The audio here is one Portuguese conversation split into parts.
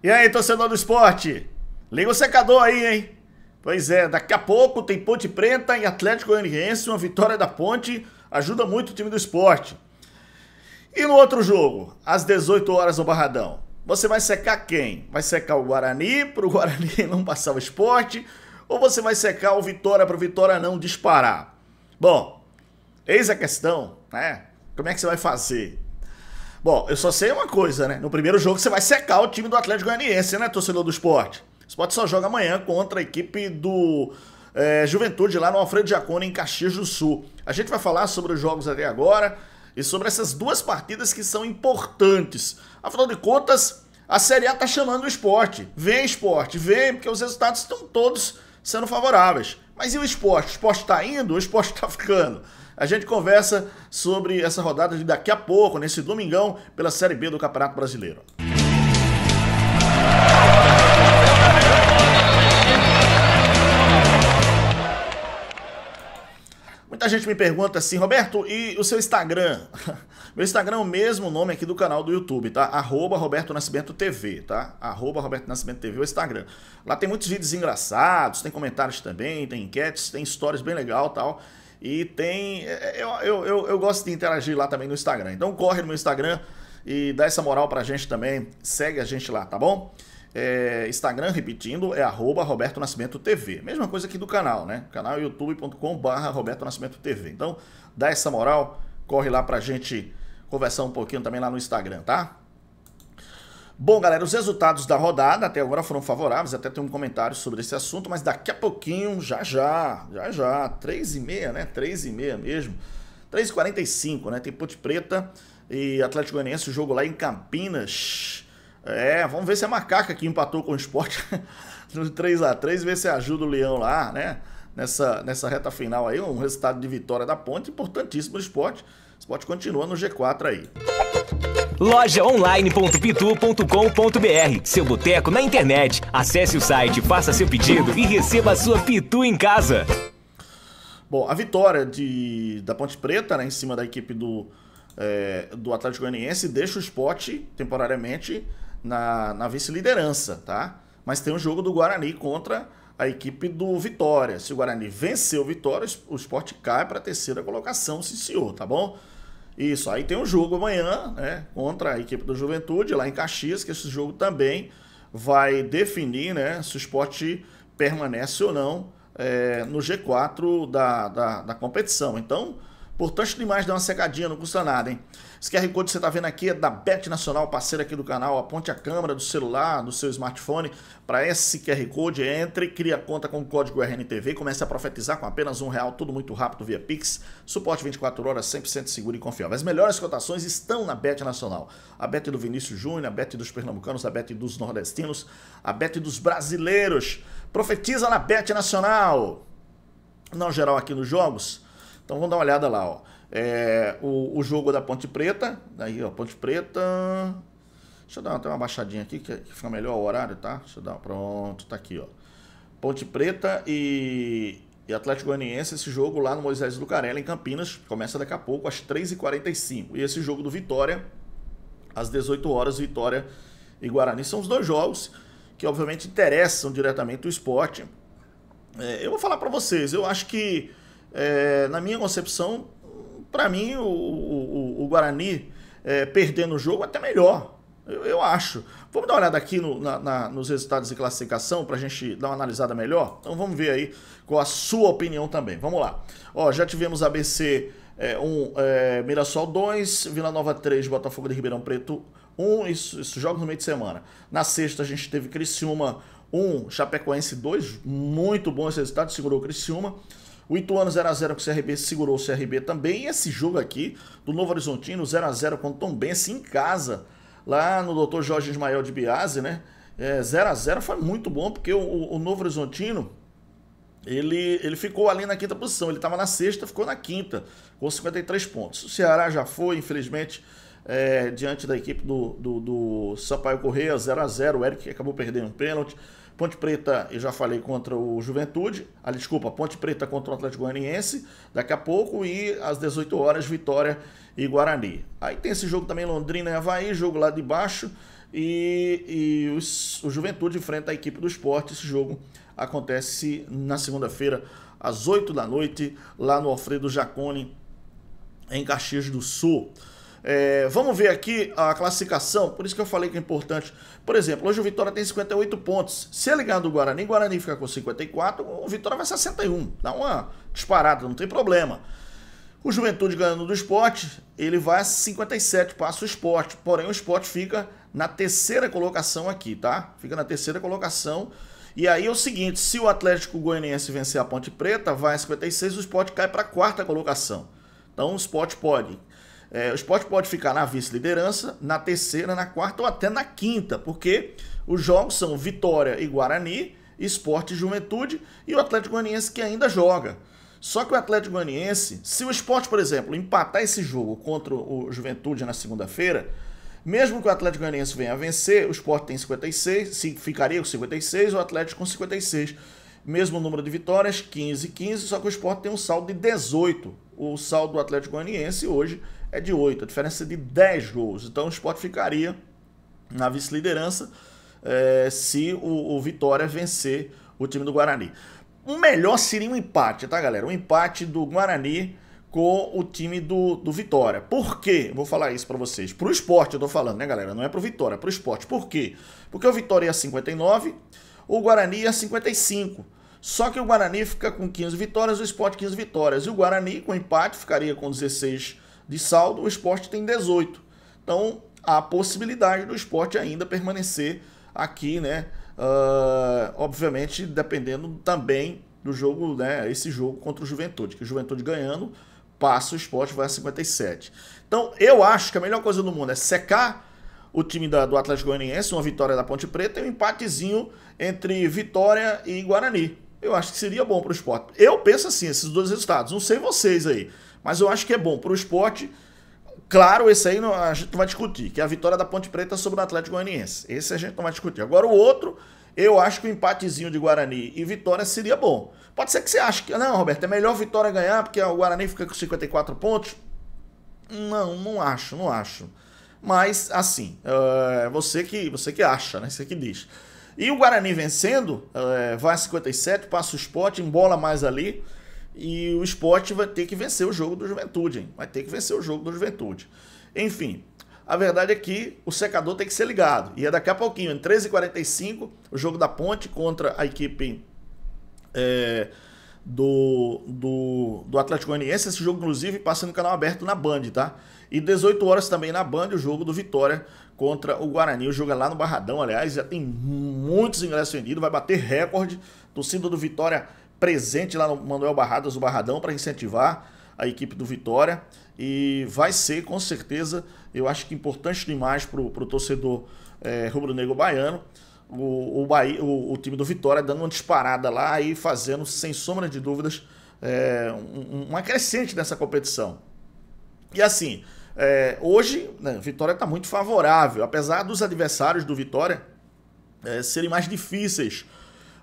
E aí, torcedor do esporte? Liga o secador aí, hein? Pois é, daqui a pouco tem Ponte Preta e Atlético Goianiense, uma vitória da Ponte ajuda muito o time do esporte. E no outro jogo, às 18 horas no Barradão, você vai secar quem? Vai secar o Guarani, para o Guarani não passar o esporte, ou você vai secar o Vitória, para o Vitória não disparar? Bom, eis a questão, né? Como é que você vai fazer? Bom, eu só sei uma coisa, né? No primeiro jogo você vai secar o time do Atlético Goianiense, né, torcedor do esporte? O esporte só joga amanhã contra a equipe do é, Juventude lá no Alfredo Jacone, em Caxias do Sul. A gente vai falar sobre os jogos até agora e sobre essas duas partidas que são importantes. Afinal de contas, a Série A tá chamando o esporte. Vem, esporte, vem, porque os resultados estão todos sendo favoráveis. Mas e o esporte? O esporte tá indo? O esporte tá ficando? A gente conversa sobre essa rodada de daqui a pouco, nesse domingão, pela Série B do Campeonato Brasileiro. Muita gente me pergunta assim, Roberto, e o seu Instagram? Meu Instagram é o mesmo nome aqui do canal do YouTube, tá? Arroba Roberto Nascimento TV, tá? Arroba Roberto Nascimento TV, é o Instagram. Lá tem muitos vídeos engraçados, tem comentários também, tem enquetes, tem histórias bem legal tal. E tem... É, eu, eu, eu, eu gosto de interagir lá também no Instagram. Então corre no meu Instagram e dá essa moral pra gente também. Segue a gente lá, tá bom? É, Instagram, repetindo, é arroba Roberto Nascimento TV. Mesma coisa aqui do canal, né? Canal youtube.com.br Roberto Nascimento TV. Então, dá essa moral, corre lá pra gente conversar um pouquinho também lá no Instagram, tá? Bom, galera, os resultados da rodada até agora foram favoráveis, até tem um comentário sobre esse assunto, mas daqui a pouquinho, já já, já já, 3 e meia, né? 3 e meia mesmo. 3 e 45, né? Tem Ponte Preta e Atlético Goianiense, o jogo lá em Campinas. É, vamos ver se a macaca que empatou com o esporte no 3x3, ver se ajuda o Leão lá, né? Nessa, nessa reta final aí, um resultado de vitória da ponte, importantíssimo do esporte. O esporte continua no G4 aí. Lojaonline.pitu.com.br Seu boteco na internet. Acesse o site, faça seu pedido e receba a sua Pitu em casa. Bom, a vitória de, da Ponte Preta né, em cima da equipe do, é, do Atlético Goianiense deixa o esporte temporariamente na, na vice-liderança, tá? Mas tem um jogo do Guarani contra a equipe do Vitória. Se o Guarani venceu o Vitória, o esporte cai para a terceira colocação, sim senhor, tá bom? Isso, aí tem um jogo amanhã, né, contra a equipe do Juventude, lá em Caxias, que esse jogo também vai definir, né, se o esporte permanece ou não é, no G4 da, da, da competição. Então, Portanto, demais dá uma secadinha, não custa nada, hein? Esse QR Code que você está vendo aqui é da Bet Nacional, parceira aqui do canal. Aponte a câmera do celular, do seu smartphone, para esse QR Code. Entre, cria conta com o código RNTV, comece a profetizar com apenas um real, tudo muito rápido via Pix. Suporte 24 horas, 100% seguro e confiável. As melhores cotações estão na Bet Nacional. A Bet do Vinícius Júnior, a Bet dos Pernambucanos, a Bet dos Nordestinos, a Bet dos Brasileiros. Profetiza na Bet Nacional! Não geral aqui nos jogos. Então vamos dar uma olhada lá, ó. É, o, o, jogo da Ponte Preta, aí ó, Ponte Preta. Deixa eu dar até uma baixadinha aqui que, que, fica melhor o horário, tá? Deixa eu dar, pronto, tá aqui, ó. Ponte Preta e, e Atlético Goianiense, esse jogo lá no Moisés Lucarelli, em Campinas, começa daqui a pouco, às 3h45. E esse jogo do Vitória, às 18 horas, Vitória e Guarani. São os dois jogos que, obviamente, interessam diretamente o esporte. É, eu vou falar para vocês, eu acho que é, na minha concepção, para mim, o, o, o Guarani é, perdendo o jogo até melhor. Eu, eu acho. Vamos dar uma olhada aqui no, na, na, nos resultados de classificação para a gente dar uma analisada melhor? Então vamos ver aí qual a sua opinião também. Vamos lá. Ó, já tivemos ABC 1, é, um, é, Mirassol 2, Vila Nova 3, Botafogo de Ribeirão Preto 1, um, isso, isso joga no meio de semana. Na sexta a gente teve Criciúma 1, um, Chapecoense 2, muito bom esse resultado, segurou o Criciúma. O Ituano 0x0 com o CRB segurou o CRB também. E esse jogo aqui do Novo Horizontino 0x0 com o Tombense em casa, lá no Dr. Jorge Ismael de Biase, né? É, 0x0 foi muito bom, porque o, o Novo Horizontino ele, ele ficou ali na quinta posição. Ele estava na sexta, ficou na quinta, com 53 pontos. O Ceará já foi, infelizmente, é, diante da equipe do, do, do Sampaio Correia, 0x0. O Eric acabou perdendo um pênalti. Ponte Preta, eu já falei contra o Juventude, ali, ah, desculpa, Ponte Preta contra o Atlético Goianiense, daqui a pouco, e às 18 horas, Vitória e Guarani. Aí tem esse jogo também Londrina e Havaí, jogo lá de baixo, e, e o Juventude enfrenta a equipe do esporte. Esse jogo acontece na segunda-feira, às 8 da noite, lá no Alfredo Jaconi em Caxias do Sul. É, vamos ver aqui a classificação, por isso que eu falei que é importante. Por exemplo, hoje o Vitória tem 58 pontos. Se ele ganhar do Guarani, o Guarani fica com 54, o Vitória vai 61. Dá uma disparada, não tem problema. O Juventude ganhando do esporte, ele vai a 57, passa o esporte. Porém, o esporte fica na terceira colocação aqui, tá? Fica na terceira colocação. E aí é o seguinte, se o Atlético Goianiense vencer a Ponte Preta, vai a 56, o Sport cai para a quarta colocação. Então o Sport pode é, o esporte pode ficar na vice-liderança, na terceira, na quarta ou até na quinta, porque os jogos são Vitória e Guarani, Esporte e Juventude e o Atlético Goianiense que ainda joga. Só que o Atlético Goianiense, se o esporte, por exemplo, empatar esse jogo contra o Juventude na segunda-feira, mesmo que o Atlético Goianiense venha a vencer, o esporte tem 56, ficaria com 56, o Atlético com 56. Mesmo número de vitórias, 15 15, só que o esporte tem um saldo de 18. O saldo do Atlético Goianiense hoje é de 8, a diferença é de 10 gols. Então o Sport ficaria na vice-liderança é, se o, o Vitória vencer o time do Guarani. O melhor seria um empate, tá, galera? Um empate do Guarani com o time do, do Vitória. Por quê? Vou falar isso para vocês. Pro esporte eu tô falando, né, galera? Não é pro Vitória, é pro esporte. Por quê? Porque o Vitória ia 59, o Guarani ia 55. Só que o Guarani fica com 15 vitórias, o esporte 15 vitórias. E o Guarani, com empate, ficaria com 16 de saldo, o esporte tem 18. Então, a possibilidade do esporte ainda permanecer aqui, né? Uh, obviamente, dependendo também do jogo, né? Esse jogo contra o Juventude, que o Juventude ganhando, passa o esporte, vai a 57. Então, eu acho que a melhor coisa do mundo é secar o time da, do Atlético Goianiense, uma vitória da Ponte Preta e um empatezinho entre Vitória e Guarani. Eu acho que seria bom para o esporte. Eu penso assim, esses dois resultados. Não sei vocês aí. Mas eu acho que é bom para o esporte. Claro, esse aí a gente não vai discutir, que é a vitória da Ponte Preta sobre o Atlético Goianiense. Esse a gente não vai discutir. Agora o outro, eu acho que o empatezinho de Guarani e Vitória seria bom. Pode ser que você ache que, não, Roberto, é melhor Vitória ganhar porque o Guarani fica com 54 pontos. Não, não acho, não acho. Mas, assim, é você que você que acha, né? Você que diz. E o Guarani vencendo, é, vai a 57, passa o esporte, embola mais ali e o esporte vai ter que vencer o jogo do Juventude, hein? Vai ter que vencer o jogo do Juventude. Enfim, a verdade é que o secador tem que ser ligado. E é daqui a pouquinho, em 13h45, o jogo da Ponte contra a equipe é, do, do, do Atlético Goianiense. Esse jogo, inclusive, passa no canal aberto na Band, tá? E 18 horas também na Band, o jogo do Vitória contra o Guarani. O jogo é lá no Barradão, aliás, já tem muitos ingressos vendidos, vai bater recorde. Torcida do Vitória presente lá no Manuel Barradas, o Barradão, para incentivar a equipe do Vitória. E vai ser, com certeza, eu acho que importante demais para o torcedor é, rubro-negro baiano. O, o, Bahia, o, o, time do Vitória dando uma disparada lá e fazendo, sem sombra de dúvidas, é, um, uma crescente nessa competição. E assim, é, hoje, né, Vitória está muito favorável, apesar dos adversários do Vitória é, serem mais difíceis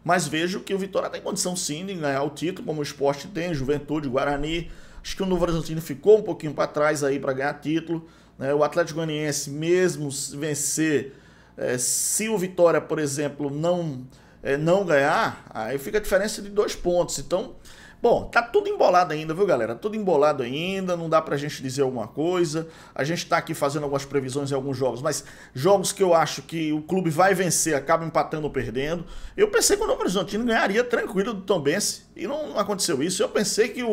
mas vejo que o Vitória tem condição sim de ganhar o título, como o esporte tem, Juventude, Guarani. Acho que o Novo Horizontino ficou um pouquinho para trás aí para ganhar título. Né? O Atlético Goianiense, mesmo vencer, é, se o Vitória, por exemplo, não, é, não ganhar, aí fica a diferença de dois pontos. Então, Bom, tá tudo embolado ainda, viu, galera? Tudo embolado ainda, não dá pra gente dizer alguma coisa. A gente tá aqui fazendo algumas previsões em alguns jogos, mas jogos que eu acho que o clube vai vencer, acaba empatando ou perdendo. Eu pensei que o Novo Horizontino ganharia tranquilo do Tombense e não aconteceu isso. Eu pensei que o,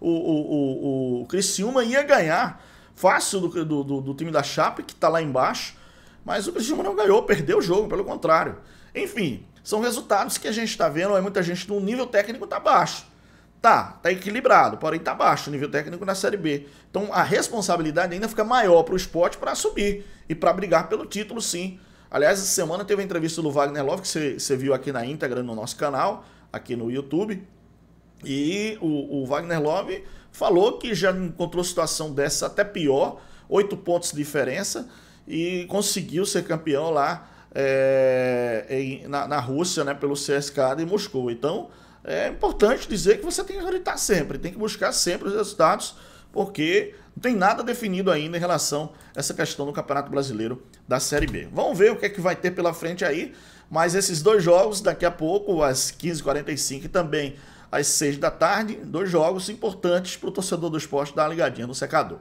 o, o, o, o Criciúma ia ganhar fácil do, do, do time da Chape, que tá lá embaixo, mas o Criciúma não ganhou, perdeu o jogo, pelo contrário. Enfim, são resultados que a gente está vendo, é muita gente no nível técnico tá baixo. Tá, tá equilibrado, porém tá baixo o nível técnico na Série B. Então a responsabilidade ainda fica maior para o esporte para subir e para brigar pelo título, sim. Aliás, essa semana teve a entrevista do Wagner Love, que você viu aqui na íntegra no nosso canal, aqui no YouTube. E o, o Wagner Love falou que já encontrou situação dessa até pior, oito pontos de diferença, e conseguiu ser campeão lá é, em, na, na Rússia, né, pelo CSKA de Moscou. Então, é importante dizer que você tem que acreditar sempre, tem que buscar sempre os resultados, porque não tem nada definido ainda em relação a essa questão do Campeonato Brasileiro da Série B. Vamos ver o que é que vai ter pela frente aí, mas esses dois jogos daqui a pouco, às 15h45 e também às 6 da tarde, dois jogos importantes para o torcedor do esporte dar uma ligadinha no secador.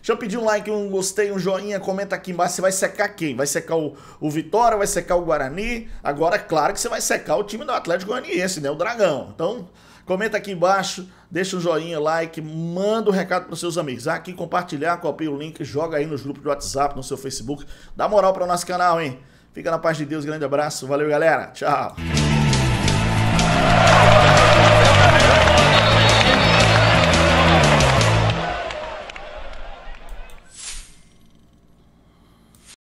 Deixa eu pedir um like, um gostei, um joinha, comenta aqui embaixo. Você vai secar quem? Vai secar o, o Vitória, vai secar o Guarani. Agora, claro que você vai secar o time do Atlético Goianiense, né? O Dragão. Então, comenta aqui embaixo, deixa um joinha, like, manda o um recado para seus amigos. Ah, aqui compartilhar, copia o link, joga aí nos grupos do WhatsApp, no seu Facebook. Dá moral para o nosso canal, hein? Fica na paz de Deus, grande abraço. Valeu, galera. Tchau.